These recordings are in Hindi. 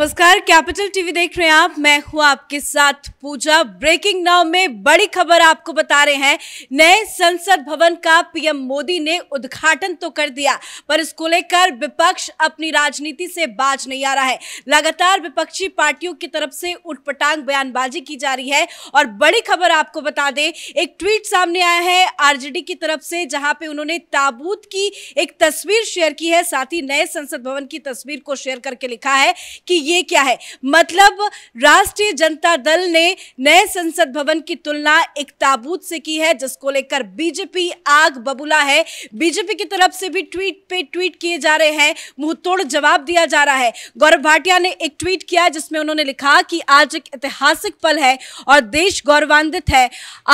नमस्कार कैपिटल टीवी देख रहे हैं आप मैं हूं आपके साथ पूजा ब्रेकिंग नाउ में बड़ी खबर आपको बता रहे हैं नए संसद भवन का पीएम मोदी ने उद्घाटन तो कर दिया पर इसको लेकर विपक्ष अपनी राजनीति से बाज नहीं आ रहा है लगातार विपक्षी पार्टियों की तरफ से उठपटांग बयानबाजी की जा रही है और बड़ी खबर आपको बता दें एक ट्वीट सामने आया है आर की तरफ से जहां पे उन्होंने ताबूत की एक तस्वीर शेयर की है साथ ही नए संसद भवन की तस्वीर को शेयर करके लिखा है कि ये क्या है मतलब राष्ट्रीय जनता दल ने नए संसद भवन की तुलना एक ताबूत से की है जिसको लेकर बीजेपी आग बबूला है बीजेपी की तरफ से भी ट्वीट पे ट्वीट किए जा रहे हैं मुंहतोड़ जवाब दिया जा रहा है गौरव भाटिया ने एक ट्वीट किया जिसमें उन्होंने लिखा कि आज एक ऐतिहासिक पल है और देश गौरवान्वित है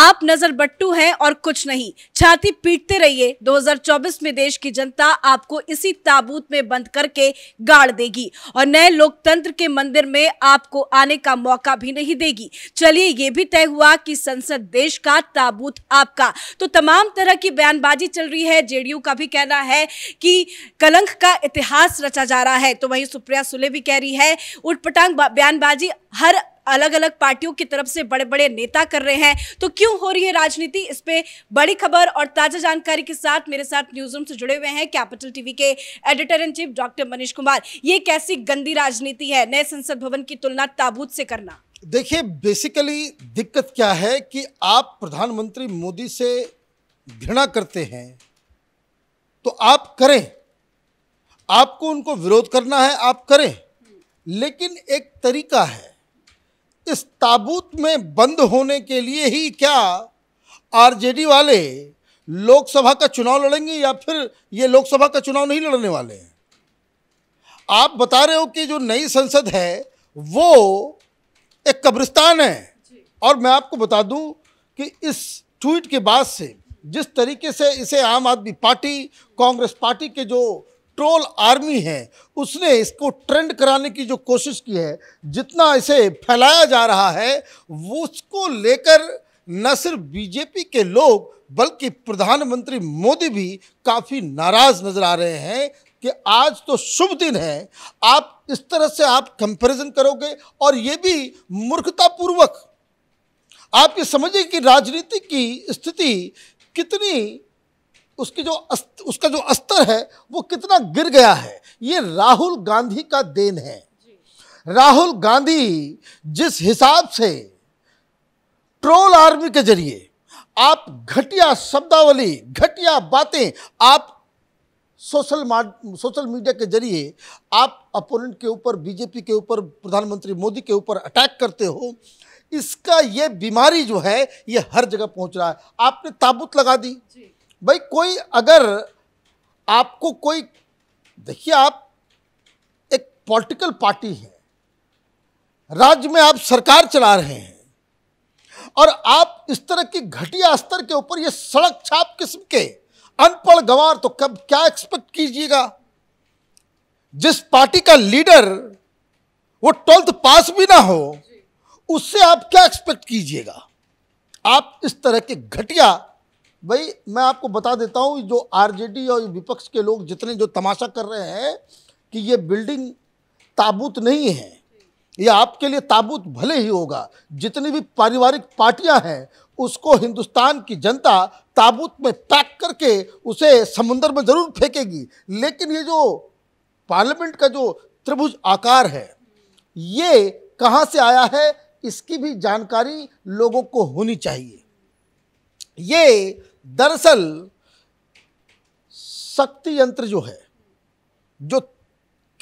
आप नजर बट्टू हैं और कुछ नहीं छाती पीटते रहिए 2024 में देश की जनता आपको इसी ताबूत में बंद करके गाड़ देगी और नए लोकतंत्र रामचंद्र के मंदिर में आपको आने का मौका भी नहीं देगी चलिए ये भी तय हुआ कि संसद देश का ताबूत आपका तो तमाम तरह की बयानबाजी चल रही है जेडीयू का भी कहना है कि कलंक का इतिहास रचा जा रहा है तो वहीं सुप्रिया सुले भी कह रही है उठपटांग बयानबाजी हर अलग अलग पार्टियों की तरफ से बड़े बड़े नेता कर रहे हैं तो क्यों हो रही है राजनीति इस पर बड़ी खबर और ताज़ा जानकारी के साथ मेरे साथ न्यूज रूम से जुड़े हुए हैं कैपिटल टीवी के editor in chief doctor Manish Kumar ये कैसी गंदी राजनीति है नए संसद भवन की तुलना ताबूत से करना देखिए बेसिकली दिक्कत क्या है कि आप प्रधानमंत्री मोदी से घृणा करते हैं तो आप करें आपको उनको विरोध करना है आप करें लेकिन एक तरीका है इस ताबूत में बंद होने के लिए ही क्या आरजेडी वाले लोकसभा का चुनाव लड़ेंगे या फिर ये लोकसभा का चुनाव नहीं लड़ने वाले हैं आप बता रहे हो कि जो नई संसद है वो एक कब्रिस्तान है और मैं आपको बता दूं कि इस ट्वीट के बाद से जिस तरीके से इसे आम आदमी पार्टी कांग्रेस पार्टी के जो ट्रोल आर्मी है उसने इसको ट्रेंड कराने की जो कोशिश की है जितना इसे फैलाया जा रहा है वो उसको लेकर न सिर्फ बीजेपी के लोग बल्कि प्रधानमंत्री मोदी भी काफ़ी नाराज़ नज़र आ रहे हैं कि आज तो शुभ दिन है आप इस तरह से आप कंपैरिजन करोगे और ये भी मूर्खतापूर्वक आप ये समझिए कि राजनीति की स्थिति कितनी उसकी जो अस्त, उसका जो अस्तर है वो कितना गिर गया है ये राहुल गांधी का देन है राहुल गांधी जिस हिसाब से ट्रोल आर्मी के जरिए आप घटिया शब्दावली घटिया बातें आप सोशल सोशल मीडिया के जरिए आप अपोनेंट के ऊपर बीजेपी के ऊपर प्रधानमंत्री मोदी के ऊपर अटैक करते हो इसका ये बीमारी जो है ये हर जगह पहुंच रहा है आपने ताबूत लगा दी भाई कोई अगर आपको कोई देखिए आप एक पॉलिटिकल पार्टी है राज्य में आप सरकार चला रहे हैं और आप इस तरह की घटिया स्तर के ऊपर ये सड़क छाप किस्म के अनपढ़ गंवार तो कब क्या एक्सपेक्ट कीजिएगा जिस पार्टी का लीडर वो ट्वेल्थ पास भी ना हो उससे आप क्या एक्सपेक्ट कीजिएगा आप इस तरह के घटिया भाई मैं आपको बता देता हूँ जो आरजेडी और विपक्ष के लोग जितने जो तमाशा कर रहे हैं कि ये बिल्डिंग ताबूत नहीं है ये आपके लिए ताबूत भले ही होगा जितनी भी पारिवारिक पार्टियां हैं उसको हिंदुस्तान की जनता ताबूत में पैक करके उसे समुंदर में ज़रूर फेंकेगी लेकिन ये जो पार्लियामेंट का जो त्रिभुज आकार है ये कहाँ से आया है इसकी भी जानकारी लोगों को होनी चाहिए ये दरअसल शक्ति यंत्र जो है जो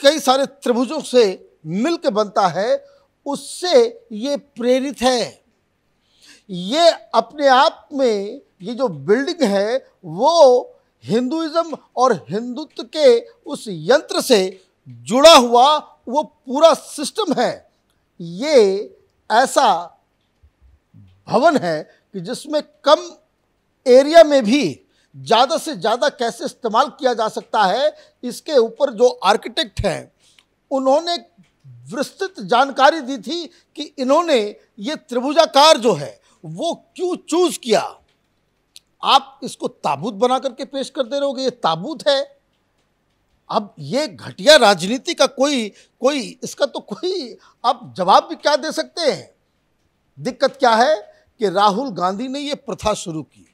कई सारे त्रिभुजों से मिलकर बनता है उससे ये प्रेरित है ये अपने आप में ये जो बिल्डिंग है वो हिंदुइज्म और हिंदुत्व के उस यंत्र से जुड़ा हुआ वो पूरा सिस्टम है ये ऐसा भवन है कि जिसमें कम एरिया में भी ज़्यादा से ज़्यादा कैसे इस्तेमाल किया जा सकता है इसके ऊपर जो आर्किटेक्ट हैं उन्होंने विस्तृत जानकारी दी थी कि इन्होंने ये त्रिभुजाकार जो है वो क्यों चूज़ किया आप इसको ताबूत बना करके पेश करते रहोगे ये ताबूत है अब ये घटिया राजनीति का कोई कोई इसका तो कोई आप जवाब भी क्या दे सकते हैं दिक्कत क्या है कि राहुल गांधी ने ये प्रथा शुरू की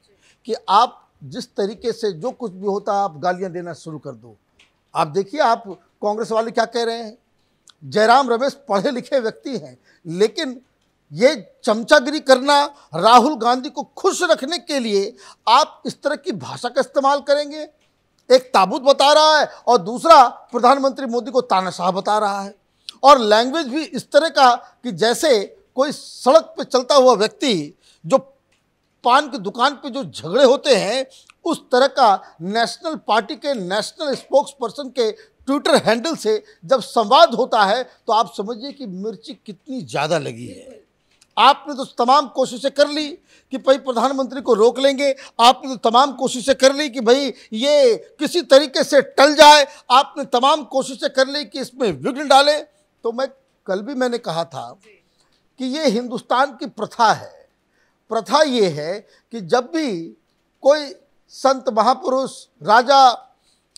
कि आप जिस तरीके से जो कुछ भी होता आप गालियां देना शुरू कर दो आप देखिए आप कांग्रेस वाले क्या कह रहे हैं जयराम रमेश पढ़े लिखे व्यक्ति हैं लेकिन ये चमचागिरी करना राहुल गांधी को खुश रखने के लिए आप इस तरह की भाषा का इस्तेमाल करेंगे एक ताबूत बता रहा है और दूसरा प्रधानमंत्री मोदी को तानाशाह बता रहा है और लैंग्वेज भी इस तरह का कि जैसे कोई सड़क पर चलता हुआ व्यक्ति जो पान की दुकान पे जो झगड़े होते हैं उस तरह का नेशनल पार्टी के नेशनल स्पोक्स पर्सन के ट्विटर हैंडल से जब संवाद होता है तो आप समझिए कि मिर्ची कितनी ज़्यादा लगी है आपने तो तमाम कोशिशें कर ली कि भाई प्रधानमंत्री को रोक लेंगे आपने तो तमाम कोशिशें कर ली कि भाई ये किसी तरीके से टल जाए आपने तमाम कोशिशें कर ली कि इसमें विघ्न डालें तो मैं कल भी मैंने कहा था कि ये हिंदुस्तान की प्रथा है प्रथा ये है कि जब भी कोई संत महापुरुष राजा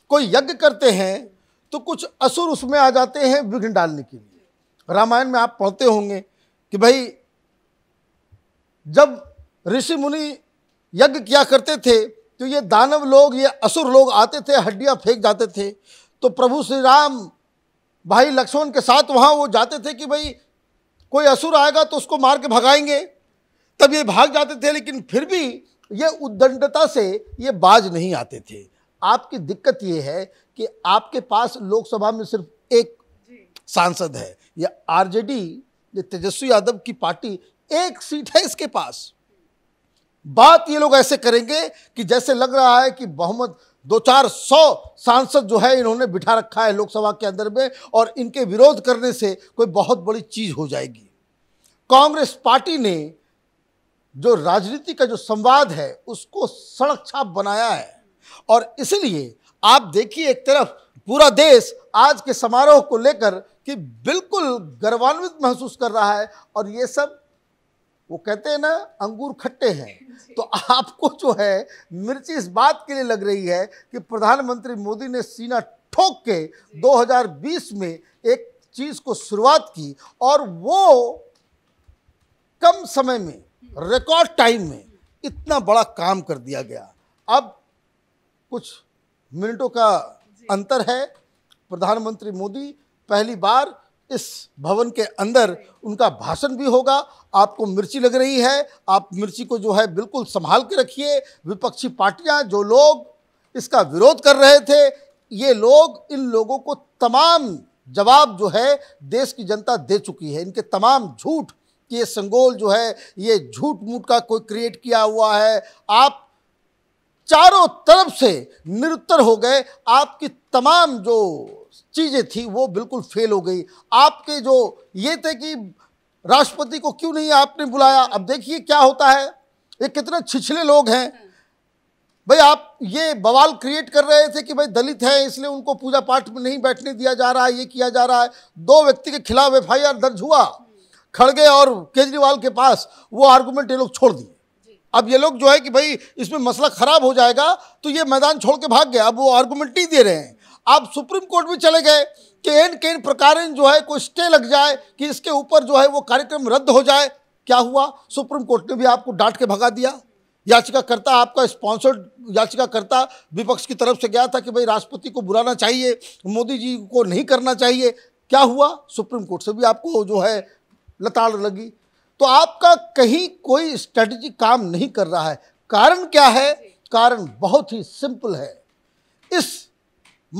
कोई यज्ञ करते हैं तो कुछ असुर उसमें आ जाते हैं विघ्न डालने के लिए रामायण में आप पढ़ते होंगे कि भाई जब ऋषि मुनि यज्ञ किया करते थे तो ये दानव लोग ये असुर लोग आते थे हड्डियाँ फेंक जाते थे तो प्रभु श्री राम भाई लक्ष्मण के साथ वहाँ वो जाते थे कि भाई कोई असुर आएगा तो उसको मार के भगाएंगे तब ये भाग जाते थे लेकिन फिर भी ये उद्दंडता से ये बाज नहीं आते थे आपकी दिक्कत ये है कि आपके पास लोकसभा में सिर्फ एक सांसद है या आरजेडी जे तेजस्वी यादव की पार्टी एक सीट है इसके पास बात ये लोग ऐसे करेंगे कि जैसे लग रहा है कि बहुमत दो चार सौ सांसद जो है इन्होंने बिठा रखा है लोकसभा के अंदर में और इनके विरोध करने से कोई बहुत बड़ी चीज हो जाएगी कांग्रेस पार्टी ने जो राजनीति का जो संवाद है उसको सड़क छाप बनाया है और इसलिए आप देखिए एक तरफ पूरा देश आज के समारोह को लेकर कि बिल्कुल गर्वान्वित महसूस कर रहा है और ये सब वो कहते हैं ना अंगूर खट्टे हैं तो आपको जो है मिर्ची इस बात के लिए लग रही है कि प्रधानमंत्री मोदी ने सीना ठोक के 2020 में एक चीज़ को शुरुआत की और वो कम समय में रिकॉर्ड टाइम में इतना बड़ा काम कर दिया गया अब कुछ मिनटों का अंतर है प्रधानमंत्री मोदी पहली बार इस भवन के अंदर उनका भाषण भी होगा आपको मिर्ची लग रही है आप मिर्ची को जो है बिल्कुल संभाल के रखिए विपक्षी पार्टियां जो लोग इसका विरोध कर रहे थे ये लोग इन लोगों को तमाम जवाब जो है देश की जनता दे चुकी है इनके तमाम झूठ ये संगोल जो है ये झूठ मूठ का कोई क्रिएट किया हुआ है आप चारों तरफ से निरुत्तर हो गए आपकी तमाम जो चीज़ें थी वो बिल्कुल फेल हो गई आपके जो ये थे कि राष्ट्रपति को क्यों नहीं आपने बुलाया अब देखिए क्या होता है ये कितने छिछले लोग हैं भाई आप ये बवाल क्रिएट कर रहे थे कि भाई दलित हैं इसलिए उनको पूजा पाठ में नहीं बैठने दिया जा रहा है ये किया जा रहा है दो व्यक्ति के खिलाफ एफ दर्ज हुआ खड़गे और केजरीवाल के पास वो आर्गूमेंट ये लोग छोड़ दिए अब ये लोग जो है कि भाई इसमें मसला खराब हो जाएगा तो ये मैदान छोड़ के भाग गया अब वो आर्गूमेंट नहीं दे रहे हैं आप सुप्रीम कोर्ट में चले गए कि एन के प्रकार जो है कोई स्टे लग जाए कि इसके ऊपर जो है वो कार्यक्रम रद्द हो जाए क्या हुआ सुप्रीम कोर्ट ने भी आपको डांट के भगा दिया याचिकाकर्ता आपका स्पॉन्सर्ड याचिकाकर्ता विपक्ष की तरफ से गया था कि भाई राष्ट्रपति को बुलाना चाहिए मोदी जी को नहीं करना चाहिए क्या हुआ सुप्रीम कोर्ट से भी आपको जो है लताड़ लगी तो आपका कहीं कोई स्ट्रेटजी काम नहीं कर रहा है कारण क्या है कारण बहुत ही सिंपल है इस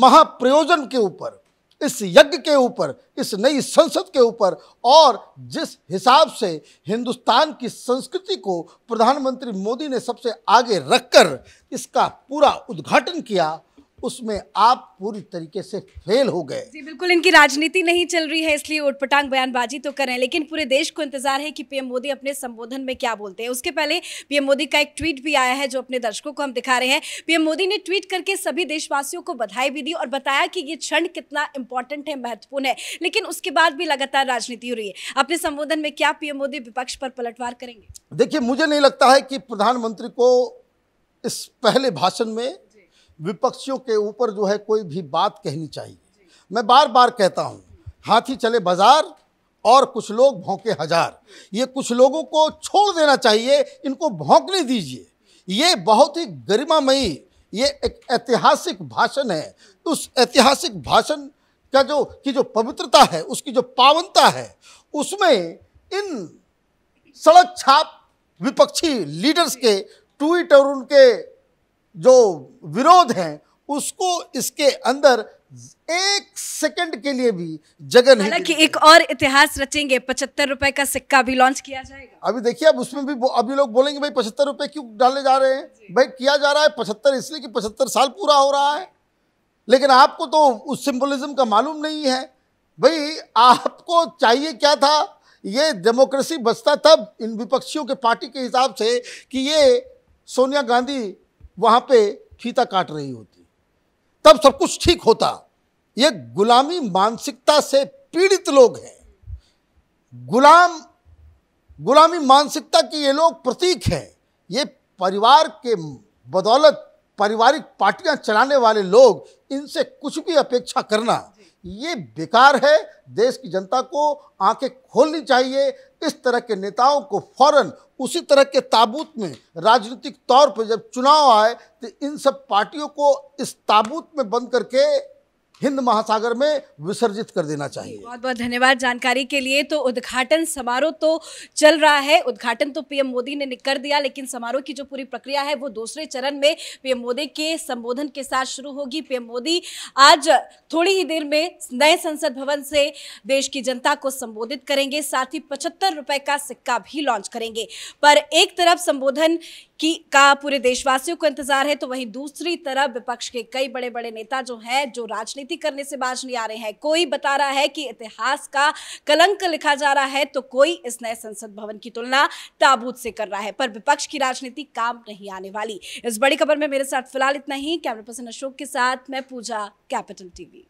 महाप्रयोजन के ऊपर इस यज्ञ के ऊपर इस नई संसद के ऊपर और जिस हिसाब से हिंदुस्तान की संस्कृति को प्रधानमंत्री मोदी ने सबसे आगे रखकर इसका पूरा उद्घाटन किया उसमें आप पूरी तरीके से फेल हो गए जी बिल्कुल इनकी राजनीति नहीं चल रही है इसलिए उठपटांग बयानबाजी तो करें लेकिन पूरे देश को इंतजार है कि पीएम मोदी अपने संबोधन में क्या बोलते हैं उसके पहले पीएम मोदी का एक ट्वीट भी आया है जो अपने दर्शकों को हम दिखा रहे हैं पीएम मोदी ने ट्वीट करके सभी देशवासियों को बधाई भी दी और बताया कि ये क्षण कितना इंपॉर्टेंट है महत्वपूर्ण है लेकिन उसके बाद भी लगातार राजनीति हो रही है अपने संबोधन में क्या पीएम मोदी विपक्ष पर पलटवार करेंगे देखिए मुझे नहीं लगता है कि प्रधानमंत्री को इस पहले भाषण में विपक्षियों के ऊपर जो है कोई भी बात कहनी चाहिए मैं बार बार कहता हूँ हाथी चले बाजार और कुछ लोग भौंके हजार ये कुछ लोगों को छोड़ देना चाहिए इनको भौंकने दीजिए ये बहुत ही गरिमामयी ये एक ऐतिहासिक भाषण है उस ऐतिहासिक भाषण का जो की जो पवित्रता है उसकी जो पावनता है उसमें इन सड़क छाप विपक्षी लीडर्स के ट्वीट और उनके जो विरोध है उसको इसके अंदर एक सेकंड के लिए भी जगह नहीं हालांकि एक और इतिहास रचेंगे पचहत्तर रुपए का सिक्का भी लॉन्च किया जाएगा अभी देखिए अब उसमें भी अभी लोग बोलेंगे भाई पचहत्तर रुपए क्यों डाले जा रहे हैं भाई किया जा रहा है पचहत्तर इसलिए कि पचहत्तर साल पूरा हो रहा है लेकिन आपको तो उस सिंबोलिज्म का मालूम नहीं है भाई आपको चाहिए क्या था ये डेमोक्रेसी बचता तब इन विपक्षियों के पार्टी के हिसाब से कि ये सोनिया गांधी वहां पे फीता काट रही होती तब सब कुछ ठीक होता ये गुलामी मानसिकता से पीड़ित लोग हैं गुलाम गुलामी मानसिकता की ये लोग प्रतीक हैं ये परिवार के बदौलत पारिवारिक पार्टियां चलाने वाले लोग इनसे कुछ भी अपेक्षा करना ये बेकार है देश की जनता को आंखें खोलनी चाहिए इस तरह के नेताओं को फौरन उसी तरह के ताबूत में राजनीतिक तौर पर जब चुनाव आए तो इन सब पार्टियों को इस ताबूत में बंद करके हिंद महासागर में विसर्जित कर देना चाहिए बहुत बहुत धन्यवाद जानकारी के लिए तो उद्घाटन समारोह तो चल रहा है उद्घाटन तो पीएम मोदी ने कर दिया लेकिन समारोह की जो पूरी प्रक्रिया है वो दूसरे चरण में पीएम मोदी के संबोधन के साथ शुरू होगी पीएम मोदी आज थोड़ी ही देर में नए संसद भवन से देश की जनता को संबोधित करेंगे साथ ही पचहत्तर रुपए का सिक्का भी लॉन्च करेंगे पर एक तरफ संबोधन की का पूरे देशवासियों को इंतजार है तो वहीं दूसरी तरफ विपक्ष के कई बड़े बड़े नेता जो हैं जो राजनीति करने से बाज नहीं आ रहे हैं कोई बता रहा है कि इतिहास का कलंक लिखा जा रहा है तो कोई इस नए संसद भवन की तुलना ताबूत से कर रहा है पर विपक्ष की राजनीति काम नहीं आने वाली इस बड़ी खबर में मेरे साथ फिलहाल इतना ही कैमरा पर्सन अशोक के साथ मैं पूजा कैपिटल टीवी